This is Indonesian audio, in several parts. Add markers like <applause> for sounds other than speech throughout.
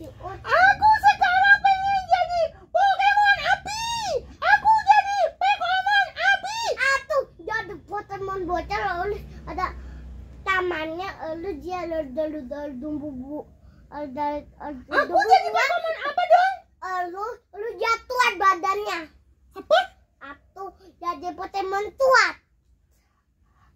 Aku sekarang pengen jadi Pokemon api. Aku jadi Pokemon api. Aku jadi Pokemon bocah lalu ada tamannya lalu dia lalu lalu dumbu bu. Aku jadi Pokemon apa dong? Lalu eh, lu jatuh badannya. Apa? Aku jadi Pokemon tuat.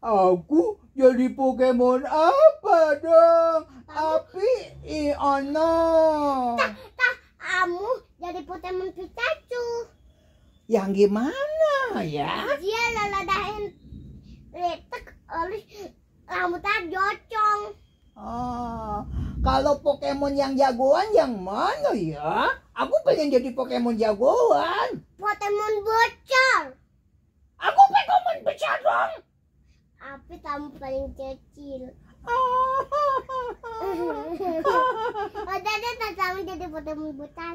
Aku jadi Pokemon apa dong? api ono. Oh tah, tah, kamu jadi Pokemon Pikachu. Yang gimana ya? Dia leladahin letek oleh rambutnya jocong. Oh, kalau Pokemon yang jagoan yang mana ya? Aku pengen jadi Pokemon jagoan. Pokemon bocor. Aku Pokemon bocor dong. Tapi kamu paling kecil. Odanya tak sama jadi potong butan.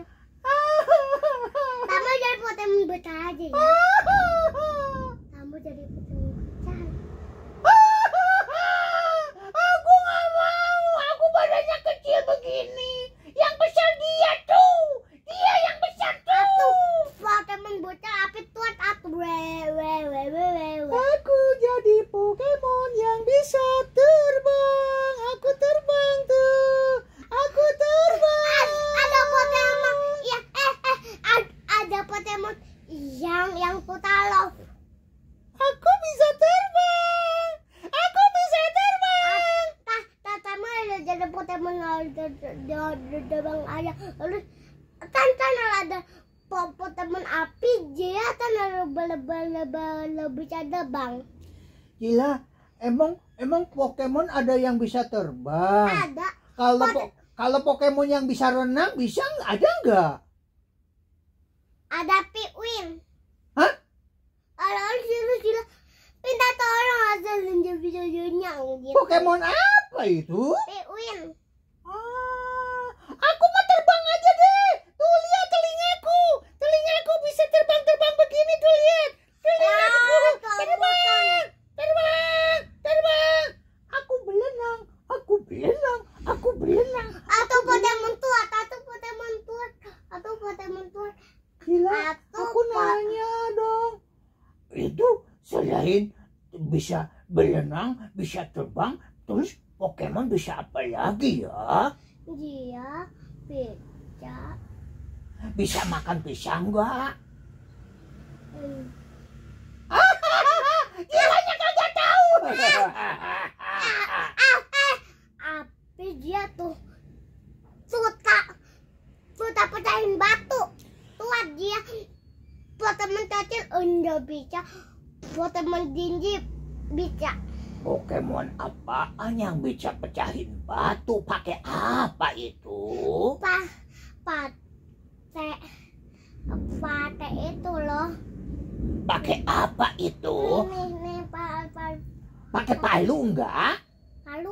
Kamu jadi potong butan aja ya. Kamu jadi potong dobang ada kan kan ada popo teman api dia lebel lebih ada bang gila emang emang Pokemon ada yang bisa terbang ada kalau po kalau Pokemon yang bisa renang bisa ada nggak ada Piwin hah ada gila gila pinta tolong aja jujur-jujurnya gitu. Pokemon apa itu Piwin Ah, aku mau terbang aja deh. Tuh lihat telingaku. Telingaku bisa terbang-terbang begini tuh lihat. Telingaku ya, terbang. Gitu. Terbang. Terbang. Aku berenang. Aku berenang. Aku berenang. Atau pada mentua, atau pada mentua, atau pada mentua. Gila, aku nanya dong. Itu selain bisa berenang, bisa terbang, terus Pokemon bisa apa lagi ya? Dia bisa. Bisa makan pisang enggak? iya hanya kerja tahu. Tapi dia tuh suka suka pecahin batu. Tuh dia buat teman kecil udah bisa, buat teman dinji bisa. Pokemon apaan yang bisa pecahin batu pakai apa itu? Pa, pate, pate itu loh. Pakai apa itu? Nih, nih, pa, pa, Pakai palu enggak? Palu,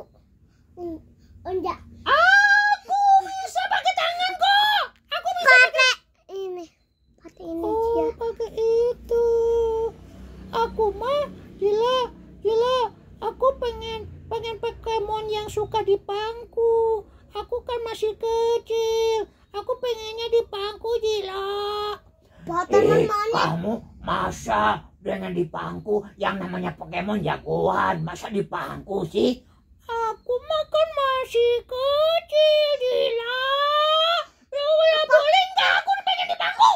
enggak. pengen pengen Pokemon yang suka di pangku aku kan masih kecil aku pengennya di pangku Jila eh, kamu masa dengan di pangku yang namanya Pokemon jagoan masa di pangku sih aku makan masih kecil Jila ya boleh nggak aku pengen di pangku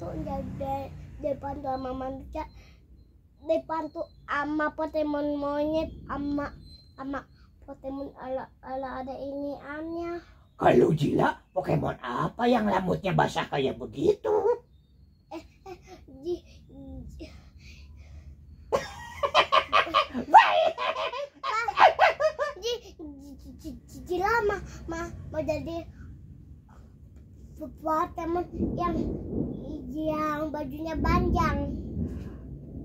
tuh jadi depan tuh sama manusia depan tuh ama Pokemon monyet ama ama Pokemon ala ala ada ini amnya kalau gila Pokemon apa yang rambutnya basah kayak begitu eh eh Jila mah mah mau jadi buat Pokemon yang bajunya panjang.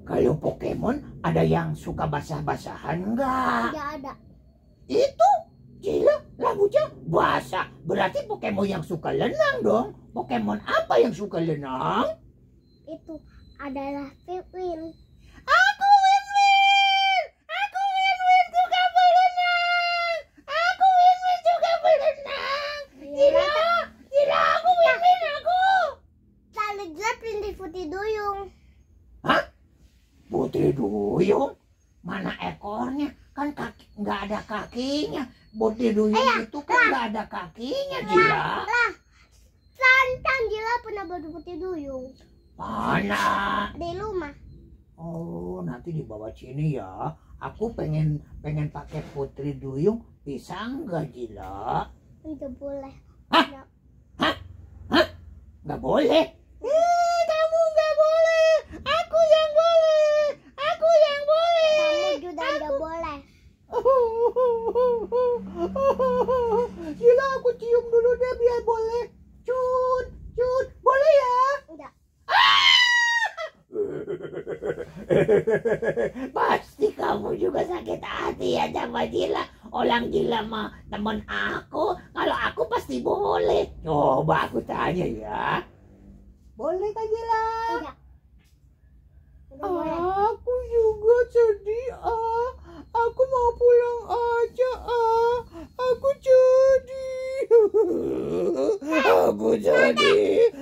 Kalau Pokemon ada yang suka basah-basahan nggak? Tidak ada. Itu gila rambutnya basah. Berarti Pokemon yang suka lenang dong. Pokemon apa yang suka lenang? Itu adalah Pikmin. duyung? Mana ekornya? Kan kaki nggak ada kakinya. Bodi duyung Ayah, itu kan nggak ada kakinya, gila Santan gila pernah putri duyung. Mana? Di rumah. Oh, nanti dibawa sini ya. Aku pengen pengen pakai putri duyung. Bisa nggak, gila Tidak boleh. Hah? Hah? Hah? Nggak boleh? <laughs> Pasti kamu juga sakit hati ya sama jila Orang Gila mah teman aku. Kalau aku pasti boleh. Oh, aku tanya ya. Boleh kan Gila? Aku juga sedih ah. Aku mau pulang aja ah. Aku jadi. <laughs> aku jadi.